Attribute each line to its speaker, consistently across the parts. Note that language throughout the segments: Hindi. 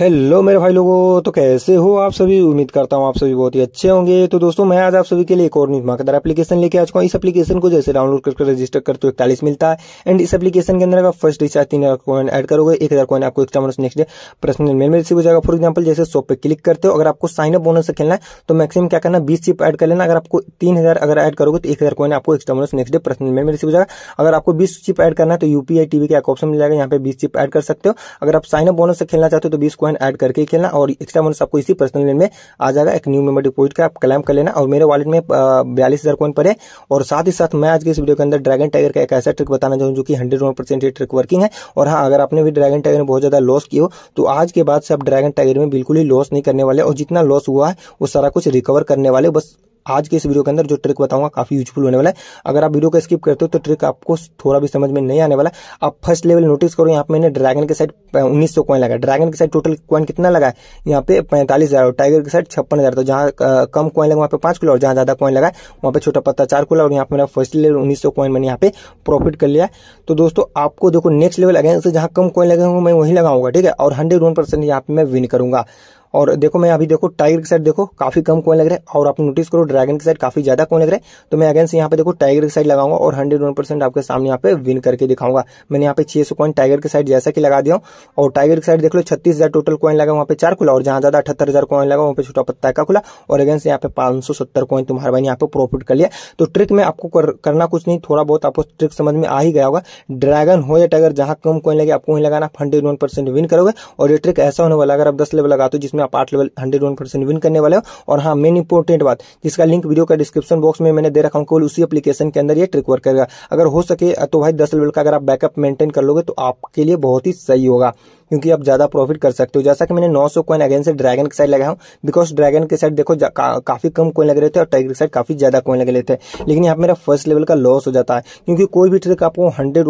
Speaker 1: हेलो मेरे भाई लोगों तो कैसे हो आप सभी उम्मीद करता हूँ आप सभी बहुत ही अच्छे होंगे तो दोस्तों मैं आज आप सभी के लिए एक और न्यूज एप्लीकेशन लेके आ चुका हूँ इस एप्लीकेशन को जैसे डाउनलोड करके रजिस्टर करते हो इकतालीस मिलता है एंड इस एप्लीकेशन के अंदर अगर फर्स्ट रिचार्ज तीन हज़ार कॉइन एड करोगे एक हज़ार कॉइन आपको extra bonus next day personal mail में रिसीव हो जाएगा फॉर एग्जाम्पल जैसे शॉप पर क्लिक करते हो अगर आपको साइन अप बोनस से खेलना है तो मैक्सिमम क्या करना बीस चिप एड कर लेना अगर आपको तीन हज़ार अगर एड करोगे तो एक हज़ार कॉइन आपको extra bonus next day personal mail में रिसीव हो जाएगा अगर आपको बीस चिप एड करना है तो यूपीआई टीवी का एक ऑप्शन मिल जाएगा यहाँ पे बीस चिप एड कर सकते हो अगर आप साइन अप बोनस से खेलना चाहते हो तो बीस कॉइन ऐड करके खेलना और एक्स्ट्रा बोनस आपको इसी पर्सनल लेन में आ जाएगा एक न्यू मेमोरी डिपोजिट का आप क्लेम कर लेना और मेरे वॉलेट में बयालीस हज़ार कॉइन पर है और साथ ही साथ मैं आज के इस वीडियो के अंदर ड्रैगन टाइगर का एक ऐसा ट्रिक बताना चाहूँ जो कि हंड्रेड वन परसेंट ये ट्रिक वर्किंग है और हाँ अगर आपने भी ड्रैगन टाइगर में बहुत ज़्यादा लॉस किया हो तो आज के बाद से आप ड्रैगन टाइगर में बिल्कुल ही लॉस नहीं करने वाले और जितना लॉस हुआ है वो सारा कुछ रिकवर करने वाले बस आज के इस वीडियो के अंदर जो ट्रिक बताऊंगा काफी यूजफुल होने वाला है अगर आप वीडियो को स्किप करते हो तो ट्रिक आपको थोड़ा भी समझ में नहीं आने वाला आप फर्स्ट लेवल नोटिस करो यहाँ पे मैंने ड्रैगन के साइड उन्नीस सौ कॉइन लगाया ड्रैगन के साइड टोटल कॉइन कितना लगा है यहाँ पे पैंतालीस हजार टाइगर के साइड छप्पन हजार तो जहाँ कम कॉइन लगा वहाँ पे पांच किलो और जहां ज्यादा कॉइन लगा वहाँ पे छोटा पत्ता चार किलो और यहाँ पे मेरा फर्स्ट लेवल उन्नीस सौ कॉइन मैंने यहाँ पे प्रॉफिट कर लिया तो दोस्तों आपको देखो नेक्स्ट लेवल अगेन से कम कॉइन लगे मैं वही लगाऊंगा ठीक है और हंड्रेड वन परसेंट यहाँ पे मैं विन करूंगा और देखो मैं अभी देखो टाइगर के साइड देखो काफी कम कॉइन लग रहा है और आप नोटिस करो ड्रैगन के साइड काफी ज्यादा कोइन लग रहा है तो मैं अगेंस्ट यहाँ पे देखो टाइगर के साइड लगाऊंगा और हंड्रेड वन परसेंट आपके सामने यहाँ पे विन करके दिखाऊंगा मैंने यहाँ पे छह सौ कॉइन टाइगर के साइड जैसा कि लगा दिया और टाइगर के साइड देख लो छत्तीस टोटल कॉइन लगा वहाँ पे चार खुला और जहां ज्यादा अठहत्तर हजार कॉइन लगा वहाँ पे छोटा पत्ता का खुला और अगेंस्ट यहाँ पे पांच सौ सत्तर कॉइन तुम्हारे भाई यहाँ पे प्रॉफिट कर लिया तो ट्रिक में आपको करना कुछ नहीं थोड़ा बहुत आपको ट्रिक समझ में आ ही गया होगा ड्रैगन हो या टाइगर जहां कम कॉइन लगे आपको वहीं लगाना हंड्रेड वन परसेंट विन करोगे और ये ट्रिक ऐसा होने वाला अगर आप दस लेवल लगाते तो जिसमें जिसमें आप आठ level hundred one percent win करने वाले हो और हाँ मेन इंपॉर्टेंट बात जिसका लिंक वीडियो का डिस्क्रिप्शन बॉक्स में मैंने दे रखा हूँ केवल उसी एप्लीकेशन के अंदर ये ट्रिक वर्क करेगा अगर हो सके तो भाई दस लेवल का अगर आप बैकअप मेंटेन कर लोगे तो आपके लिए बहुत ही सही होगा क्योंकि आप ज़्यादा प्रॉफिट कर सकते हो जैसा कि मैंने 900 सौ कॉइन अगेन ड्रैगन के साइड लगाया हूँ बिकॉज ड्रैगन के साइड देखो का, काफ़ी कम कॉइन लग रहे थे और टाइगर के साइड काफ़ी ज़्यादा कॉइन लगे थे लेकिन यहाँ मेरा फर्स्ट लेवल का लॉस हो जाता है क्योंकि कोई भी ट्रिक आपको हंड्रेड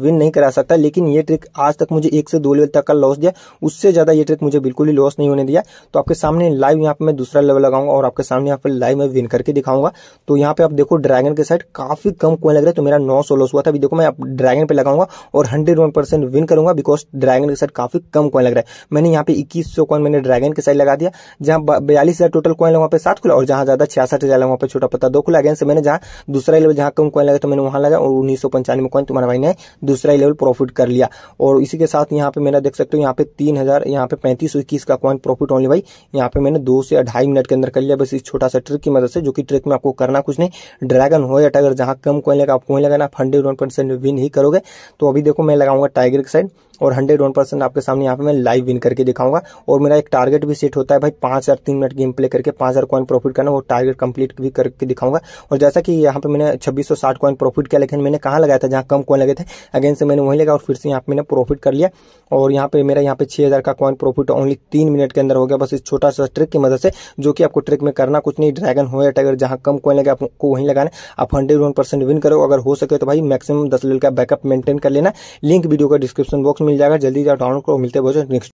Speaker 1: विन नहीं करा सकता लेकिन ये ट्रिक आज तक मुझे एक से दो लेवल तक का लॉस दिया उससे ज़्यादा ये ट्रिक मुझे बिल्कुल ही लॉस नहीं होने दिया तो आपके सामने लाइव यहाँ पर मैं दूसरा लेवल लगाऊंगा और आपके सामने यहाँ पर लाइव में विन करके दिखाऊंगा तो यहाँ पे आप देखो ड्रैगन के साइड काफ़ी कम कॉइन लग रहा है तो मेरा नौ सौ लॉस हुआ था अभी देखो मैं ड्रैगन पे लगाऊंगा और हंड्रेड वन परसेंट विन करूंगा बिकॉज ड्रैगन के साइड काफ़ी कम कॉइन लग रहा है मैंने यहाँ पे इक्कीस सौ कॉइन मैंने ड्रैगन के साइड लगा दिया जहां बयालीस हज़ार टोटल कॉइन लगा वहाँ पे सात खुला और जहां ज़्यादा छियासठ हज़ार लगा वहाँ पे छोटा पता दो खुला अगेंस मैंने जहां दूसरा लेवल जहां कम कॉइन लगा तो मैंने वहां लगा और उन्नीस सौ पंचानवे कॉइन तुम्हारा भाई ने दूसरा लेवल प्रॉफिट कर लिया और इसी के साथ यहाँ पे मेरा देख सकते हो यहाँ पे तीन हज़ार यहाँ पे पैंतीस सौ इक्कीस का कॉइन प्रॉफिट ऑनली भाई यहाँ पे मैंने दो से ढाई मिनट के अंदर कर लिया बस इस छोटा सा ट्रिक की मदद से जो कि ट्रिक में आपको करना कुछ नहीं ड्रैगन हो या टाइगर जहां कम कॉइन लगा आप कॉइन लगाना हंड्रेड वन परसेंट विन ही करोगे तो अभी देखो मैं लगाऊंगा टाइगर के साइड और हंड्रेड वन परसेंट आपके सामने यहाँ पे मैं लाइव विन करके दिखाऊंगा और मेरा एक टारगेट भी सेट होता है भाई पांच हजार तीन मिनट गेम प्ले करके पांच हजार कॉइन प्रॉफिट करना वो टारगेट कंप्लीट भी करके दिखाऊंगा और जैसा कि यहाँ पे मैंने छब्बीस सौ साठ कॉइन प्रॉफिट किया लेकिन मैंने कहाँ लगाया था जहाँ कम कॉइन लगे थे अगेन से मैंने वहीं लगा और फिर से यहाँ पे मैंने प्रॉफिट कर लिया और यहाँ पे मेरा यहाँ पे छह हज़ार का कॉइन प्रॉफिट ओनली तीन मिनट के अंदर हो गया बस इस छोटा सा ट्रिक की मदद से जो कि आपको ट्रिक में करना कुछ नहीं ड्रैगन हो या टाइगर जहाँ कम कॉइन लगे आपको वहीं लगाना आप हंड्रेड वन परसेंट विन करो अगर हो सके तो भाई मैक्सिमम दस लेवल का बैकअप मेंटेन कर लेना लिंक वीडियो का डिस्क्रिप्शन बॉक्स मिल जाएगा जल्दी जाओ डाउनलोड को मिलते हैं नेक्स्ट